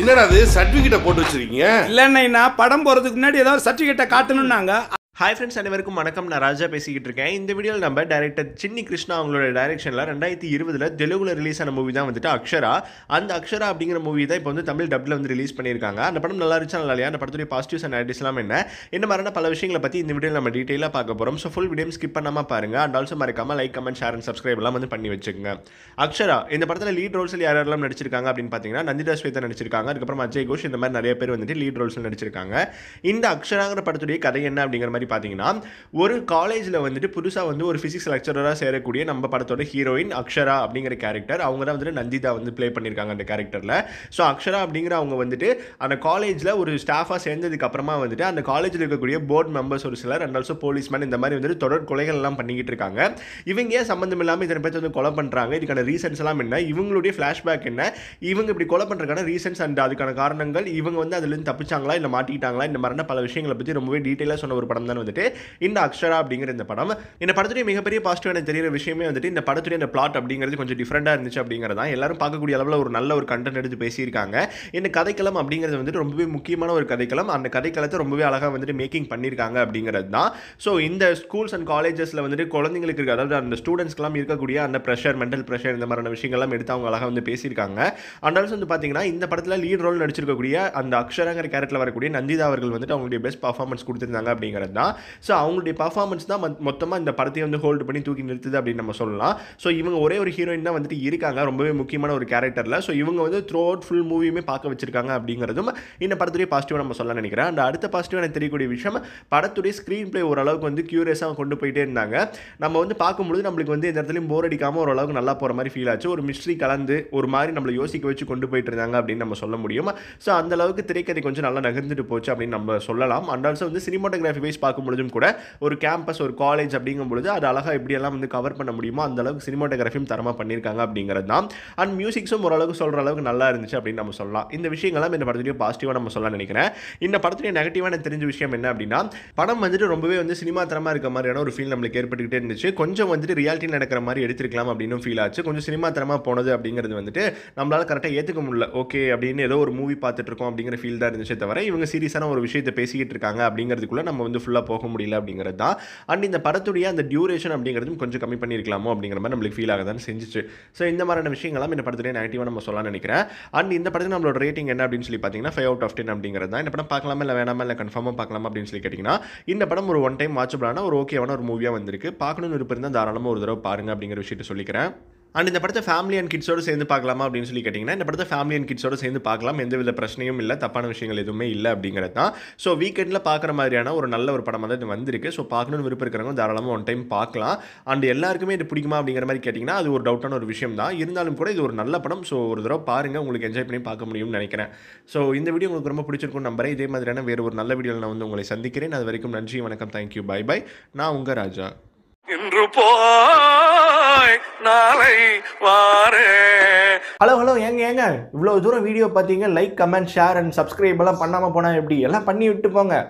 என்னடா அது போட்டு வச்சிருக்கீங்க இல்லைன்னா படம் போறதுக்கு முன்னாடி ஏதாவது சர்டிபிகேட்டை காட்டணும்னாங்க ஹாய் ஃப்ரெண்ட்ஸ் அனைவருக்கும் வணக்கம் நான் ராஜா பேசிக்கிட்டு இருக்கேன் இந்த வீடியோவில் நம்ம டேரக்டர் சின்னி கிருஷ்ணா அவங்களோட டைரக்ஷனில் ரெண்டாயிரத்தி இருபதில் தெலுங்குல ரிலீஸ் ஆன மூவி தான் வந்துட்டு அக்ஷரா அந்த அக்ஷரா அப்படிங்கிற மூவி தான் இப்போ வந்து தமிழ் டப்பில் வந்து ரிலீஸ் பண்ணியிருக்காங்க அந்த படம் நல்லா இருந்துச்சா நல்லா இல்லையா அந்த படத்துடைய பாசிட்டிவ்ஸ் அண்ட் நெகட்டிவ்ஸ்லாம் என்ன என்ன மாதிரியான பல விஷயங்களை பற்றி இந்த வீடியோவில் நம்ம டீட்டெயிலாக பார்க்க போகிறோம் ஸோ ஃபுல் வீடியோ ஸ்கிப் பண்ணாமல் பாருங்கள் அண்ட் ஆல்சோ மறக்காமல் like comment share and subscribe எல்லாம் வந்து பண்ணி வச்சுக்கோங்க அக்ஷரா இந்த படத்தில் லீட் ரோல்ஸில் யார் யாரெல்லாம் நடிச்சிருக்காங்க அப்படின்னு பார்த்தீங்கன்னா நந்திதா ஸ்வேதா நடிச்சிருக்காங்க அதுக்கப்புறம் அஜய் கோஷ் இந்த மாதிரி நிறைய பேர் வந்துட்டு லீட் ரோல்ஸில் நடிச்சிருக்காங்க இந்த அக்ஷராங்கிற படத்துடைய கதை என்ன அப்படிங்கிற மாதிரி பார்த்தீங்கன்னா ஒரு காலேஜில் வந்துட்டு புதுசாக வந்து ஒரு ஃபிசிக்ஸ் லெக்சரராக சேரக்கூடிய நம்ம படத்தோட ஹீரோயின் அக்ஷரா அப்படிங்கிற கேரக்டர் அவங்க தான் வந்துட்டு நந்திதா வந்து ப்ளே பண்ணியிருக்காங்க அந்த கேரக்டரில் ஸோ அக்ஷரா அப்படிங்கிற அவங்க வந்துட்டு அந்த காலேஜில் ஒரு ஸ்டாஃபாக சேர்ந்ததுக்கு அப்புறமா வந்துட்டு அந்த காலேஜில் இருக்கக்கூடிய போர்ட் மெம்பர்ஸ் ஒரு சிலர் அண்ட் ஆல்சோ போலீஸ்மேன் இந்த மாதிரி வந்துட்டு தொடர் கொலைகள் எல்லாம் பண்ணிக்கிட்டு இருக்காங்க இவங்க ஏன் சம்மந்தம் இல்லாமல் இதனை பற்றி வந்து கொலை பண்ணுறாங்க இதுக்கான ரீசன்ஸ் எல்லாம் என்ன இவங்களுடைய ஃப்ளாஷ்பேக் என்ன இவங்க இப்படி கொலை பண்ணுறதுக்கான ரீசன்ஸ் அண்ட் அதுக்கான காரணங்கள் இவங்க வந்து அதுலேருந்து தப்பிச்சாங்களா இல்லை மாட்டிக்கிட்டாங்களா இந்த மாதிரி பல விஷயங்களை பற்றி ரொம்பவே டீட்டெயிலாக சொன்ன ஒரு படம் தான் வந்துட்டு இந்த அக்ஷரா அப்படிங்கிற இந்த படம் இந்த படத்துடைய மிகப்பெரிய எனக்கு தெரிகிற விஷயமே வந்துட்டு இந்த படத்துடைய இந்த பிளாட் அப்படிங்கிறது கொஞ்சம் டிஃப்ரெண்டாக இருந்துச்சு அப்படிங்கிறதா எல்லாரும் பார்க்கக்கூடிய அளவில் ஒரு நல்ல ஒரு கண்டென்ட் எடுத்து பேசியிருக்காங்க இந்த கதைக்களம் அப்படிங்கிறது வந்துட்டு ரொம்பவே முக்கியமான ஒரு கதைக்களம் அந்த கதைக்களத்தை ரொம்பவே அழகாக வந்துட்டு மேக்கிங் பண்ணியிருக்காங்க அப்படிங்கிறது தான் ஸோ இந்த ஸ்கூல்ஸ் அண்ட் காலேஜஸில் வந்துட்டு குழந்தைங்களுக்கு இருக்க அதாவது அந்த ஸ்டூடெண்ட்ஸ்க்கெல்லாம் இருக்கக்கூடிய அந்த ப்ரெஷர் மென்டல் ப்ரெஷர் இந்த மாதிரியான விஷயங்கள்லாம் எடுத்து அவங்க அழகாக வந்து பேசியிருக்காங்க அண்ட் வந்து பார்த்தீங்கன்னா இந்த படத்தில் லீட் ரோல் நடிச்சிருக்கக்கூடிய அந்த அக்ஷராங்கிற கேரக்டரில் வரக்கூடிய நந்திதா அவர்கள் வந்துட்டு அவங்களுடைய பெஸ்ட் பர்ஃபார்மன்ஸ் கொடுத்துருந்தாங்க அப்படிங்கிறது தான் தான் ஸோ அவங்களுடைய பர்ஃபார்மன்ஸ் தான் மொத்தமாக இந்த படத்தையும் வந்து ஹோல்டு பண்ணி தூக்கி நிறுத்துது அப்படின்னு நம்ம சொல்லலாம் ஸோ இவங்க ஒரே ஒரு ஹீரோயின் தான் வந்துட்டு இருக்காங்க ரொம்பவே முக்கியமான ஒரு கேரக்டரில் ஸோ இவங்க வந்து த்ரூ அவுட் ஃபுல் மூவியுமே பார்க்க வச்சிருக்காங்க அப்படிங்கிறதும் இந்த படத்துடைய பாசிட்டிவாக நம்ம சொல்ல நினைக்கிறேன் அண்ட் அடுத்த பாசிட்டிவாக எனக்கு தெரியக்கூடிய விஷயம் படத்துடைய ஸ்க்ரீன் பிளே ஓரளவுக்கு வந்து க்யூரியஸாக கொண்டு போயிட்டே இருந்தாங்க நம்ம வந்து பார்க்கும்பொழுது நம்மளுக்கு வந்து எந்த இடத்துலையும் போர் அடிக்காமல் ஓரளவுக்கு நல்லா போகிற மாதிரி ஃபீல் ஆச்சு ஒரு மிஸ்ட்ரி கலந்து ஒரு மாதிரி நம்மளை யோசிக்க வச்சு கொண்டு போயிட்டு இருந்தாங்க அப்படின்னு நம்ம சொல்ல முடியும் ஸோ அந்த அளவுக்கு திரைக்கதை கொஞ்சம் நல்லா நகர்ந்துட்டு போச்சு அப்படின்னு நம்ம சொல்லலாம் அண்ட் ஆல்சோ வந்து சினிமாட்டோகிராஃபி வைஸ் பார்க்கும் பொழுதும் கூட ஒரு கேம்பஸ் ஒரு காலேஜ் அப்படிங்கும் பொழுது அது அழகாக எப்படியெல்லாம் வந்து கவர் பண்ண முடியுமோ அந்த அளவுக்கு சினிமாட்டோகிராஃபியும் தரமாக பண்ணியிருக்காங்க அப்படிங்கிறது தான் அண்ட் மியூசிக்ஸும் ஓரளவுக்கு சொல்கிற அளவுக்கு நல்லா இருந்துச்சு அப்படின்னு நம்ம சொல்லலாம் இந்த விஷயங்கள்லாம் இந்த படத்துலேயும் பாசிட்டிவாக நம்ம சொல்ல நினைக்கிறேன் இந்த படத்துலேயும் நெகட்டிவாக எனக்கு தெரிஞ்ச விஷயம் என்ன அப்படின்னா படம் வந்துட்டு ரொம்பவே வந்து சினிமா தரமாக இருக்க மாதிரியான ஒரு ஃபீல் நம்மளுக்கு ஏற்பட்டுக்கிட்டே இருந்துச்சு கொஞ்சம் வந்துட்டு ரியாலிட்டியில் நடக்கிற மாதிரி எடுத்திருக்கலாம் அப்படின்னு ஃபீல் ஆச்சு கொஞ்சம் சினிமா தரமாக போனது அப்படிங்கிறது வந்துட்டு நம்மளால் கரெக்டாக ஏற்றுக்க முடியல ஓகே அப்படின்னு ஏதோ ஒரு மூவி பார்த்துட்டு இருக்கோம் அப்படிங்கிற ஃபீல் தான் இருந்துச்சே தவிர இவங்க சீரியஸான ஒரு விஷயத்தை பேசிக்கிட்டு இருக்காங்க அப்படிங்கிறதுக்குள்ள நம்ம வந்து ஃபுல்லாக ஃபுல்லாக போக முடியல அப்படிங்கிறது தான் அண்ட் இந்த படத்துடைய அந்த டியூரேஷன் அப்படிங்கிறதும் கொஞ்சம் கம்மி பண்ணியிருக்கலாமோ அப்படிங்கிற மாதிரி நம்மளுக்கு ஃபீல் ஆகாதான் செஞ்சுச்சு செஞ்சிச்சு ஸோ இந்த மாதிரியான விஷயங்கள்லாம் இந்த படத்துடைய நெகட்டிவாக நம்ம சொல்லலாம் நினைக்கிறேன் அண்ட் இந்த படத்தில் நம்மளோட ரேட்டிங் என்ன அப்படின்னு சொல்லி பார்த்தீங்கன்னா ஃபைவ் அவுட் ஆஃப் டென் அப்படிங்கிறது தான் இந்த படம் பார்க்கலாமா இல்லை வேணாமா இல்லை கன்ஃபார்மாக பார்க்கலாமா அப்படின்னு சொல்லி கேட்டிங்கன்னா இந்த படம் ஒரு ஒன் டைம் வாட்சபிளான ஒரு ஓகேவான ஒரு மூவியாக வந்திருக்கு பார்க்கணும்னு விருப்பம் இருந்தால் தாராளமாக ஒரு தடவை பாருங்கள் அப்படிங்கிற விஷயத்தை சொல்லிக்கிறேன் அண்ட் இந்த படத்தை ஃபேமிலி அண்ட் கிட்ஸோடு சேர்ந்து பார்க்கலாமா அப்படின்னு சொல்லி கேட்டிங்கன்னா இந்த படத்தை ஃபேமிலி அண்ட் கிட்ஸோடு சேர்ந்து பார்க்கலாம் எந்த வித பிரச்சனையும் இல்லை தப்பான விஷயங்கள் எதுவுமே இல்லை அப்படிங்கிறது தான் ஸோ வீக்கெண்டில் பார்க்குற மாதிரியான ஒரு நல்ல ஒரு படமாக தான் இது வந்திருக்கு ஸோ பார்க்கணும்னு விருப்பம் இருக்கிறவங்க தாராளமாக ஒன் டைம் பார்க்கலாம் அண்ட் எல்லாருக்குமே இது பிடிக்குமா அப்படிங்கிற மாதிரி கேட்டிங்கன்னா அது ஒரு டவுட்டான ஒரு விஷயம் தான் இருந்தாலும் கூட இது ஒரு நல்ல படம் ஸோ ஒரு தடவை பாருங்கள் உங்களுக்கு என்ஜாய் பண்ணி பார்க்க முடியும்னு நினைக்கிறேன் ஸோ இந்த வீடியோ உங்களுக்கு ரொம்ப பிடிச்சிருக்கும் நம்பரை இதே மாதிரியான வேறு ஒரு நல்ல வீடியோவில் நான் வந்து உங்களை சந்திக்கிறேன் அது வரைக்கும் நன்றி வணக்கம் தேங்க்யூ பை பை நான் உங்கள் ராஜா இன்று போய் நாளை வாரே ஹலோ ஹலோ ஏங்க ஏங்க இவ்வளோ தூரம் வீடியோ பார்த்தீங்க like comment share and subscribe எல்லாம் பண்ணாமல் போனால் எப்படி எல்லாம் பண்ணி விட்டு போங்க